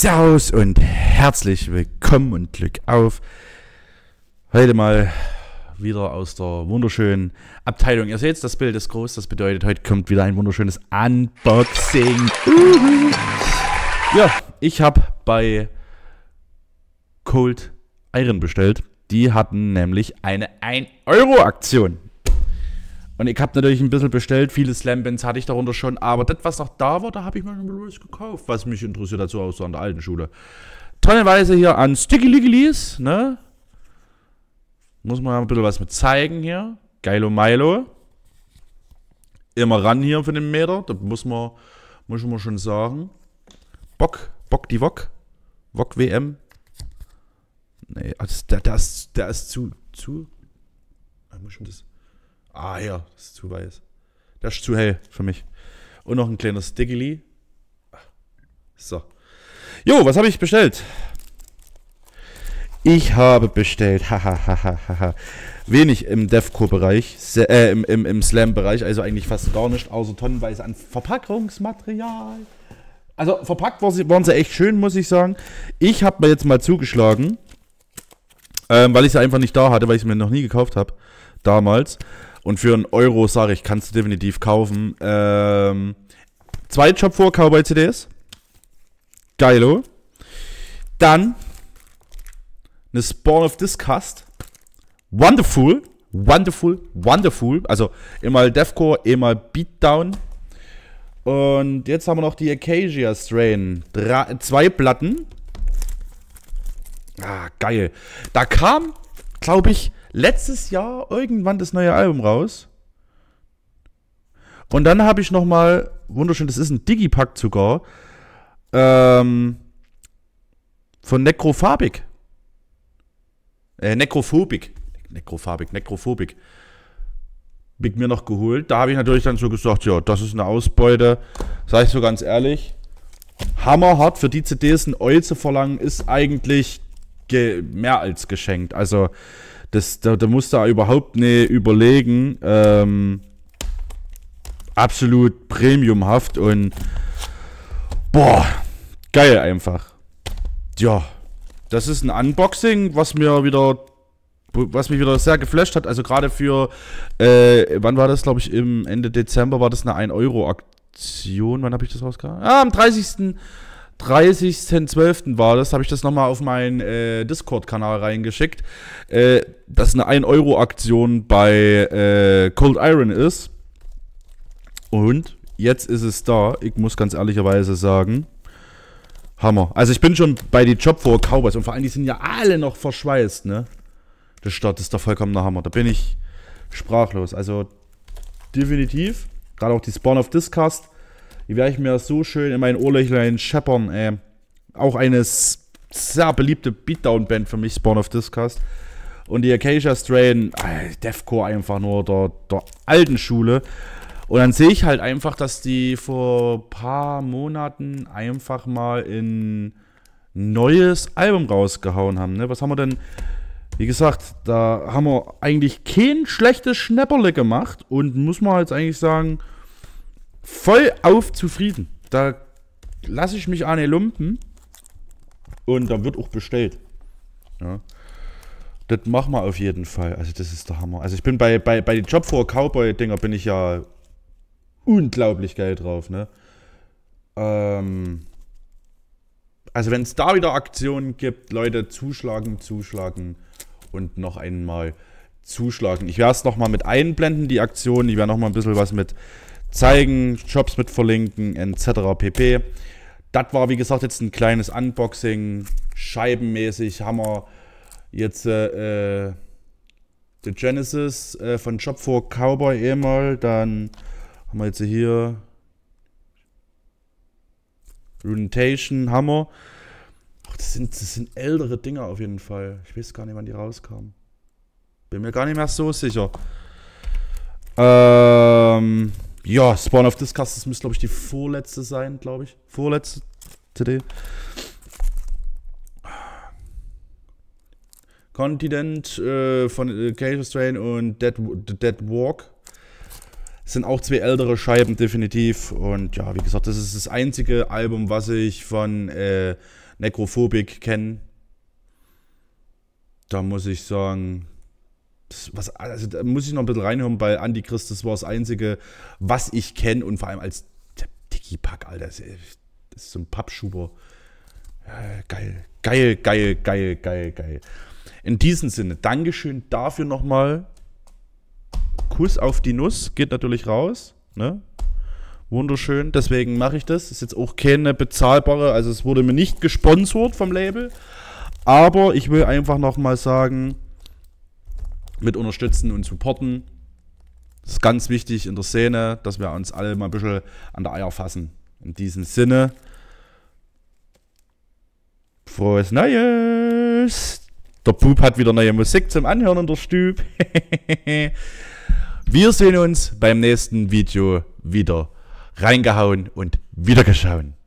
Servus und herzlich willkommen und Glück auf. Heute mal wieder aus der wunderschönen Abteilung. Ihr seht, das Bild ist groß, das bedeutet, heute kommt wieder ein wunderschönes Unboxing. Uhu. Ja, ich habe bei Cold Iron bestellt. Die hatten nämlich eine 1-Euro-Aktion. Und ich habe natürlich ein bisschen bestellt, viele Slambins hatte ich darunter schon, aber das, was noch da war, da habe ich mir schon bloß gekauft, was mich interessiert dazu aus an der alten Schule. Tonnenweise hier an Sticky Liggilis, ne? Muss man ein bisschen was mit zeigen hier. Geilo Milo. Immer ran hier von dem Meter, das muss man, muss man schon sagen. Bock, Bock die Wok. Wok WM. Nee, das, das, das ist zu, zu. Ich muss schon das. Ah ja, das ist zu weiß. Das ist zu hell für mich. Und noch ein kleines Diggily. So. Jo, was habe ich bestellt? Ich habe bestellt, hahaha, wenig im DevCo-Bereich, äh, im, im, im Slam-Bereich, also eigentlich fast gar nicht, außer tonnenweise an Verpackungsmaterial. Also verpackt waren sie echt schön, muss ich sagen. Ich habe mir jetzt mal zugeschlagen, ähm, weil ich sie einfach nicht da hatte, weil ich sie mir noch nie gekauft habe damals. Und für einen Euro, sage ich, kannst du definitiv kaufen. Ähm, zwei Job vor Cowboy CDs. Geilo. Dann eine Spawn of Disgust. Wonderful. Wonderful. Wonderful. Also immer Deathcore, immer Beatdown. Und jetzt haben wir noch die Acacia Strain. Drei, zwei Platten. Ah, geil. Da kam, glaube ich, letztes Jahr irgendwann das neue Album raus. Und dann habe ich nochmal, wunderschön, das ist ein Digipack sogar, ähm, von Necrophobic. Äh, Necrophobic. Necrophobic, Necrophobic. Mit mir noch geholt. Da habe ich natürlich dann so gesagt, ja, das ist eine Ausbeute. Sag ich so ganz ehrlich. Hammerhart für die CDs ein Eul zu verlangen, ist eigentlich mehr als geschenkt. Also das, da, da du da überhaupt nicht überlegen. Ähm, absolut premiumhaft und boah, geil einfach. Ja, das ist ein Unboxing, was mir wieder was mich wieder sehr geflasht hat, also gerade für, äh, wann war das, glaube ich, im Ende Dezember war das eine 1-Euro-Aktion, wann habe ich das rausgehauen? Ah, am 30. 30.12. war das, habe ich das nochmal auf meinen äh, Discord-Kanal reingeschickt, äh, dass eine 1-Euro-Aktion bei äh, Cold Iron ist. Und jetzt ist es da. Ich muss ganz ehrlicherweise sagen, Hammer. Also ich bin schon bei den Job vor Cowboys und vor allem, die sind ja alle noch verschweißt, ne? Das Start ist der vollkommene Hammer. Da bin ich sprachlos. Also definitiv, gerade auch die Spawn of Discast die werde ich mir so schön in meinen Ohrlöchlein scheppern, ey. Äh, auch eine sehr beliebte Beatdown-Band für mich, Spawn of Discast. Und die Acacia Strain, äh, Deathcore einfach nur der, der alten Schule. Und dann sehe ich halt einfach, dass die vor ein paar Monaten einfach mal ein neues Album rausgehauen haben. Ne? Was haben wir denn? Wie gesagt, da haben wir eigentlich kein schlechtes Schnäpperle gemacht und muss man jetzt eigentlich sagen, voll auf zufrieden. Da lasse ich mich an Lumpen. Und da wird auch bestellt. Ja. Das machen wir auf jeden Fall. Also, das ist der Hammer. Also, ich bin bei, bei, bei den Job for Cowboy-Dinger bin ich ja unglaublich geil drauf, ne? Ähm also, wenn es da wieder Aktionen gibt, Leute, zuschlagen, zuschlagen und noch einmal zuschlagen. Ich werde es nochmal mit einblenden, die Aktion. Ich werde nochmal ein bisschen was mit zeigen, Shops mit verlinken, etc. pp. Das war, wie gesagt, jetzt ein kleines Unboxing. Scheibenmäßig haben wir jetzt äh, äh The Genesis äh, von Shop for Cowboy einmal. Dann haben wir jetzt hier Rudentation, Hammer. Ach, das, sind, das sind ältere Dinger auf jeden Fall. Ich weiß gar nicht, wann die rauskamen. Bin mir gar nicht mehr so sicher. Ähm. Ja, Spawn of Disgust, das müsste, glaube ich, die vorletzte sein, glaube ich. Vorletzte CD. Continent äh, von äh, Cage Train und Dead, Dead Walk. sind auch zwei ältere Scheiben, definitiv. Und ja, wie gesagt, das ist das einzige Album, was ich von äh, Necrophobic kenne. Da muss ich sagen, was, also da muss ich noch ein bisschen reinhören, bei Antichrist, das war das Einzige, was ich kenne und vor allem als Dicky-Pack, Alter, das ist so ein Pappschuber. Ja, geil, geil, geil, geil, geil, geil. In diesem Sinne, Dankeschön dafür nochmal. Kuss auf die Nuss, geht natürlich raus, ne? Wunderschön, deswegen mache ich das. Ist jetzt auch keine bezahlbare, also es wurde mir nicht gesponsert vom Label. Aber ich will einfach nochmal sagen, mit unterstützen und supporten. Das ist ganz wichtig in der Szene, dass wir uns alle mal ein bisschen an der Eier fassen. In diesem Sinne, frohes Neues! Der Pup hat wieder neue Musik zum Anhören in der Stüb. wir sehen uns beim nächsten Video wieder reingehauen und wiedergeschauen.